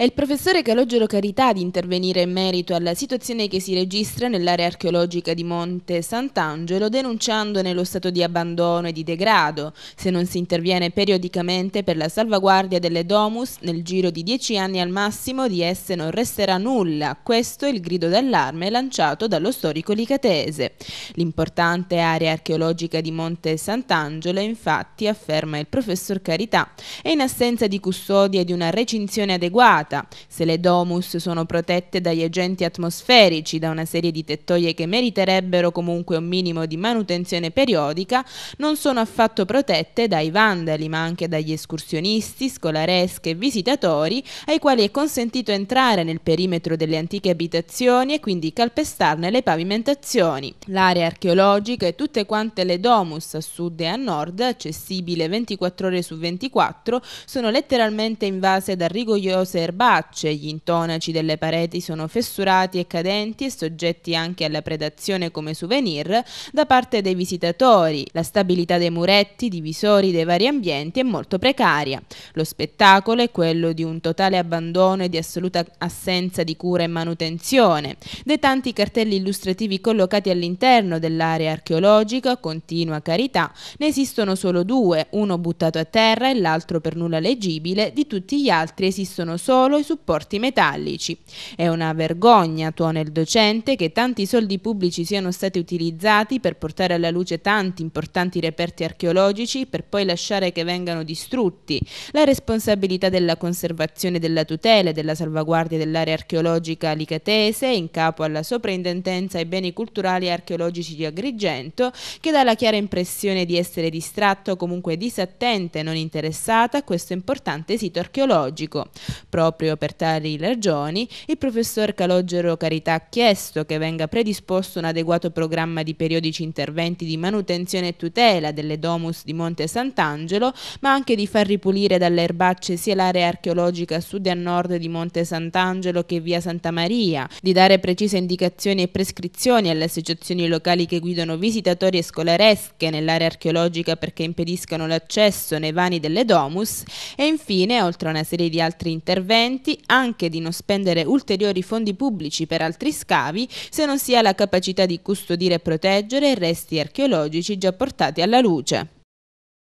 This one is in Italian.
È il professore Calogero Carità ad intervenire in merito alla situazione che si registra nell'area archeologica di Monte Sant'Angelo, denunciandone lo stato di abbandono e di degrado, se non si interviene periodicamente per la salvaguardia delle domus, nel giro di dieci anni al massimo di esse non resterà nulla. Questo è il grido d'allarme lanciato dallo storico licatese. L'importante area archeologica di Monte Sant'Angelo, infatti, afferma il professor Carità, è in assenza di custodia e di una recinzione adeguata limitata. Se le domus sono protette dagli agenti atmosferici, da una serie di tettoie che meriterebbero comunque un minimo di manutenzione periodica, non sono affatto protette dai vandali, ma anche dagli escursionisti, scolaresche e visitatori, ai quali è consentito entrare nel perimetro delle antiche abitazioni e quindi calpestarne le pavimentazioni. L'area archeologica e tutte quante le domus a sud e a nord, accessibile 24 ore su 24, sono letteralmente invase da rigogliose erbarie erbacce, gli intonaci delle pareti sono fessurati e cadenti e soggetti anche alla predazione come souvenir da parte dei visitatori, la stabilità dei muretti, divisori dei vari ambienti è molto precaria. Lo spettacolo è quello di un totale abbandono e di assoluta assenza di cura e manutenzione. Dei tanti cartelli illustrativi collocati all'interno dell'area archeologica, continua carità, ne esistono solo due, uno buttato a terra e l'altro per nulla leggibile, di tutti gli altri esistono solo solo i supporti metallici. È una vergogna, tuona il docente, che tanti soldi pubblici siano stati utilizzati per portare alla luce tanti importanti reperti archeologici per poi lasciare che vengano distrutti. La responsabilità della conservazione, della tutela e della salvaguardia dell'area archeologica alicatese in capo alla soprintendenza ai beni culturali e archeologici di Agrigento, che dà la chiara impressione di essere distratto o comunque disattenta e non interessata a questo importante sito archeologico. Proprio Proprio per tali ragioni, il professor Calogero Carità ha chiesto che venga predisposto un adeguato programma di periodici interventi di manutenzione e tutela delle domus di Monte Sant'Angelo, ma anche di far ripulire dalle erbacce sia l'area archeologica a sud e a nord di Monte Sant'Angelo che via Santa Maria, di dare precise indicazioni e prescrizioni alle associazioni locali che guidano visitatori e scolaresche nell'area archeologica perché impediscano l'accesso nei vani delle domus e infine, oltre a una serie di altri interventi, studenti anche di non spendere ulteriori fondi pubblici per altri scavi se non si ha la capacità di custodire e proteggere i resti archeologici già portati alla luce.